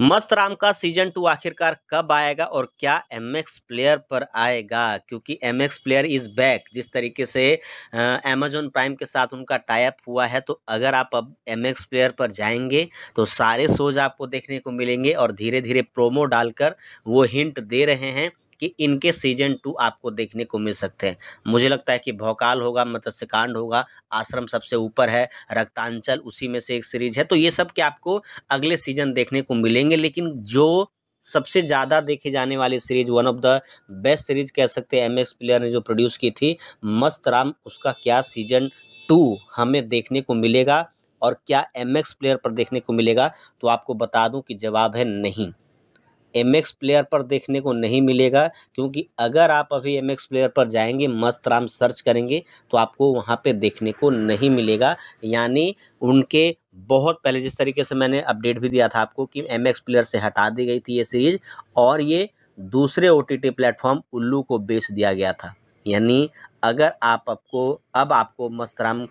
मस्त राम का season two आखिरकार कब आएगा और क्या एम एक्स प्लेयर पर आएगा क्योंकि M X player is back जिस तरीके से अमेजोन प्राइम के साथ उनका टाइप हुआ है तो अगर आप अब एम एक्स प्लेयर पर जाएंगे तो सारे शोज आपको देखने को मिलेंगे और धीरे धीरे प्रोमो डालकर वो हिंट दे रहे हैं कि इनके सीजन टू आपको देखने को मिल सकते हैं मुझे लगता है कि भौकाल होगा मत्स्यकांड होगा आश्रम सबसे ऊपर है रक्तांचल उसी में से एक सीरीज है तो ये सब के आपको अगले सीजन देखने को मिलेंगे लेकिन जो सबसे ज़्यादा देखे जाने वाली series one of the best series कह सकते हैं एम एक्स प्लेयर ने जो प्रोड्यूस की थी मस्त राम उसका क्या सीजन टू हमें देखने को मिलेगा और क्या एम एक्स प्लेयर पर देखने को मिलेगा तो आपको बता दूं कि जवाब है नहीं एम एक्स प्लेयर पर देखने को नहीं मिलेगा क्योंकि अगर आप अभी एम एक्स प्लेयर पर जाएंगे मस्त राम सर्च करेंगे तो आपको वहाँ पे देखने को नहीं मिलेगा यानी उनके बहुत पहले जिस तरीके से मैंने अपडेट भी दिया था आपको कि एम एक्स प्लेयर से हटा दी गई थी ये सीरीज़ और ये दूसरे ओ टी प्लेटफॉर्म उल्लू को बेच दिया गया था यानी अगर आप आपको अब आपको मस्तराम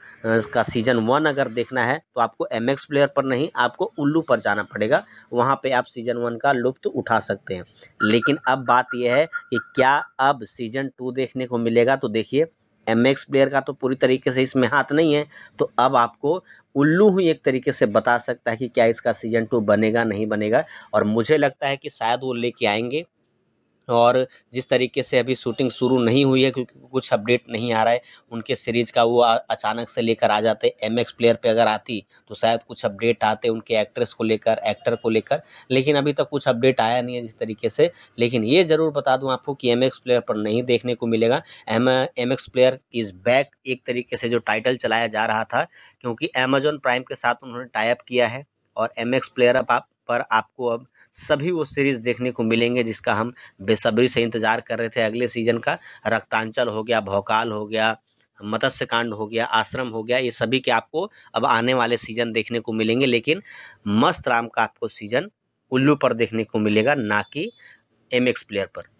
का सीज़न वन अगर देखना है तो आपको एम एक्स प्लेयर पर नहीं आपको उल्लू पर जाना पड़ेगा वहाँ पे आप सीज़न वन का लुप्त उठा सकते हैं लेकिन अब बात यह है कि क्या अब सीज़न टू देखने को मिलेगा तो देखिए एम एक्स प्लेयर का तो पूरी तरीके से इसमें हाथ नहीं है तो अब आपको उल्लू ही एक तरीके से बता सकता है कि क्या इसका सीज़न टू बनेगा नहीं बनेगा और मुझे लगता है कि शायद वो लेके आएंगे और जिस तरीके से अभी शूटिंग शुरू नहीं हुई है क्योंकि कुछ अपडेट नहीं आ रहा है उनके सीरीज़ का वो अचानक से लेकर आ जाते एम एक्स प्लेयर पे अगर आती तो शायद कुछ अपडेट आते उनके एक्ट्रेस को लेकर एक्टर को लेकर लेकिन अभी तक तो कुछ अपडेट आया नहीं है जिस तरीके से लेकिन ये ज़रूर बता दूँ आपको कि एम एक्स प्लेयर पर नहीं देखने को मिलेगा M M X player is back एक तरीके से जो टाइटल चलाया जा रहा था क्योंकि अमेजोन प्राइम के साथ उन्होंने टाइप किया है और एम एक्स प्लेयर अब आप पर आपको अब सभी वो सीरीज़ देखने को मिलेंगे जिसका हम बेसब्री से इंतज़ार कर रहे थे अगले सीज़न का रक्तांचल हो गया भौकाल हो गया मत्स्य कांड हो गया आश्रम हो गया ये सभी के आपको अब आने वाले सीज़न देखने को मिलेंगे लेकिन मस्त राम का आपको सीज़न उल्लू पर देखने को मिलेगा ना कि एम एक्स प्लेयर पर